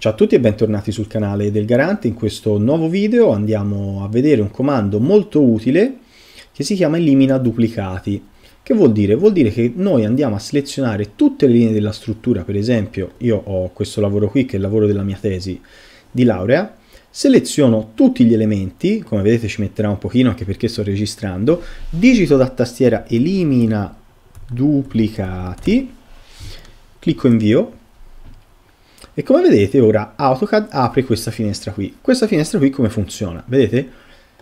Ciao a tutti e bentornati sul canale del Garante, in questo nuovo video andiamo a vedere un comando molto utile che si chiama elimina duplicati. Che vuol dire? Vuol dire che noi andiamo a selezionare tutte le linee della struttura, per esempio io ho questo lavoro qui che è il lavoro della mia tesi di laurea, seleziono tutti gli elementi, come vedete ci metterà un pochino anche perché sto registrando, digito da tastiera elimina duplicati, clicco invio e come vedete ora AutoCAD apre questa finestra qui. Questa finestra qui come funziona? Vedete?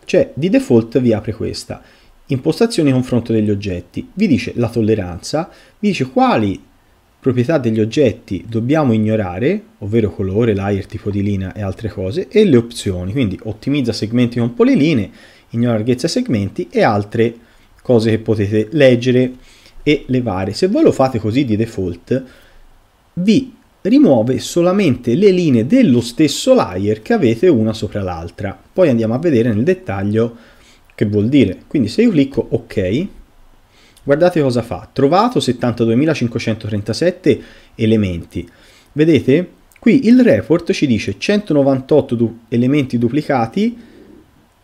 Cioè di default vi apre questa. Impostazioni confronto degli oggetti. Vi dice la tolleranza, vi dice quali proprietà degli oggetti dobbiamo ignorare, ovvero colore, layer, tipo di linea e altre cose, e le opzioni, quindi ottimizza segmenti con polilinee, ignora larghezza segmenti e altre cose che potete leggere e levare. Se voi lo fate così di default, vi rimuove solamente le linee dello stesso layer che avete una sopra l'altra. Poi andiamo a vedere nel dettaglio che vuol dire. Quindi se io clicco ok, guardate cosa fa. Trovato 72.537 elementi. Vedete? Qui il report ci dice 198 du elementi duplicati,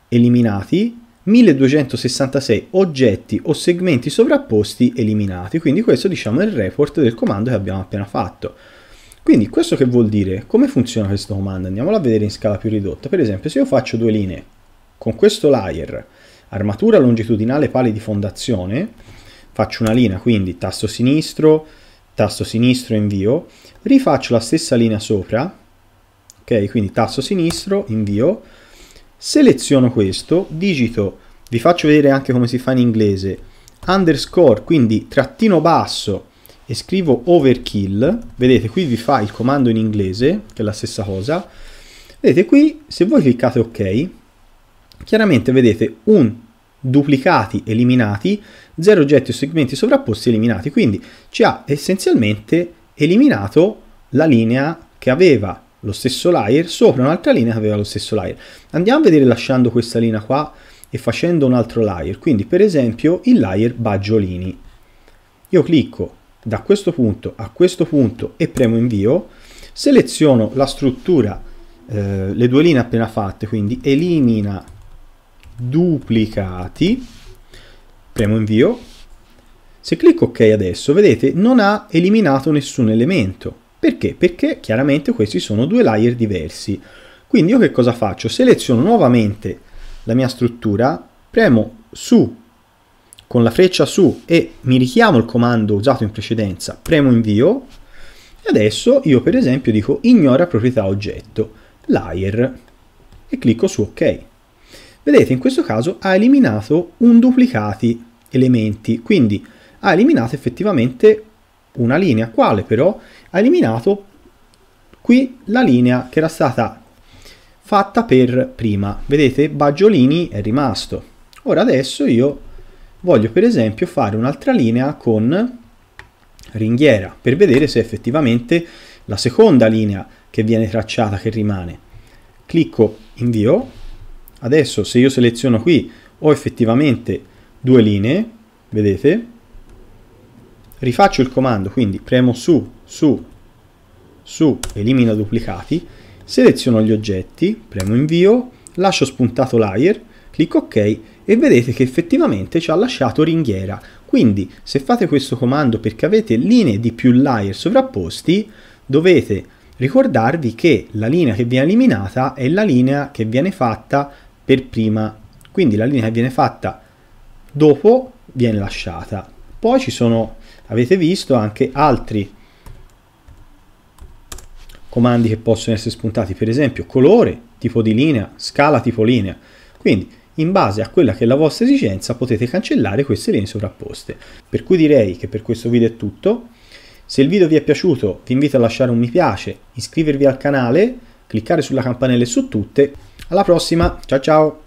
eliminati, 1266 oggetti o segmenti sovrapposti eliminati. Quindi questo diciamo è il report del comando che abbiamo appena fatto. Quindi questo che vuol dire? Come funziona questo comando? Andiamolo a vedere in scala più ridotta. Per esempio se io faccio due linee con questo layer armatura longitudinale pali di fondazione, faccio una linea quindi tasto sinistro, tasto sinistro invio, rifaccio la stessa linea sopra, ok quindi tasto sinistro, invio, seleziono questo, digito, vi faccio vedere anche come si fa in inglese, underscore quindi trattino basso e scrivo overkill, vedete qui vi fa il comando in inglese, che è la stessa cosa, vedete qui se voi cliccate ok, chiaramente vedete un duplicati eliminati, zero oggetti o segmenti sovrapposti eliminati, quindi ci ha essenzialmente eliminato la linea che aveva lo stesso layer sopra un'altra linea che aveva lo stesso layer. Andiamo a vedere lasciando questa linea qua e facendo un altro layer, quindi per esempio il layer Baggiolini. Io clicco da questo punto a questo punto e premo invio, seleziono la struttura, eh, le due linee appena fatte, quindi elimina duplicati, premo invio, se clicco ok adesso, vedete, non ha eliminato nessun elemento. Perché? Perché chiaramente questi sono due layer diversi. Quindi io che cosa faccio? Seleziono nuovamente la mia struttura, premo su con la freccia su e mi richiamo il comando usato in precedenza, premo invio e adesso io per esempio dico ignora proprietà oggetto, layer e clicco su ok. Vedete in questo caso ha eliminato un duplicati elementi, quindi ha eliminato effettivamente una linea, quale però ha eliminato qui la linea che era stata fatta per prima. Vedete, Baggiolini è rimasto. Ora adesso io voglio per esempio fare un'altra linea con ringhiera per vedere se effettivamente la seconda linea che viene tracciata che rimane. Clicco invio, adesso se io seleziono qui ho effettivamente due linee, vedete? Rifaccio il comando, quindi premo su, su, su, elimino duplicati, seleziono gli oggetti, premo invio, lascio spuntato layer, clicco ok e vedete che effettivamente ci ha lasciato ringhiera. Quindi se fate questo comando perché avete linee di più layer sovrapposti, dovete ricordarvi che la linea che viene eliminata è la linea che viene fatta per prima. Quindi la linea che viene fatta dopo viene lasciata. Poi ci sono, avete visto, anche altri comandi che possono essere spuntati, per esempio colore, tipo di linea, scala tipo linea. Quindi in base a quella che è la vostra esigenza potete cancellare queste linee sovrapposte. Per cui direi che per questo video è tutto. Se il video vi è piaciuto vi invito a lasciare un mi piace, iscrivervi al canale, cliccare sulla campanella su tutte. Alla prossima, ciao ciao!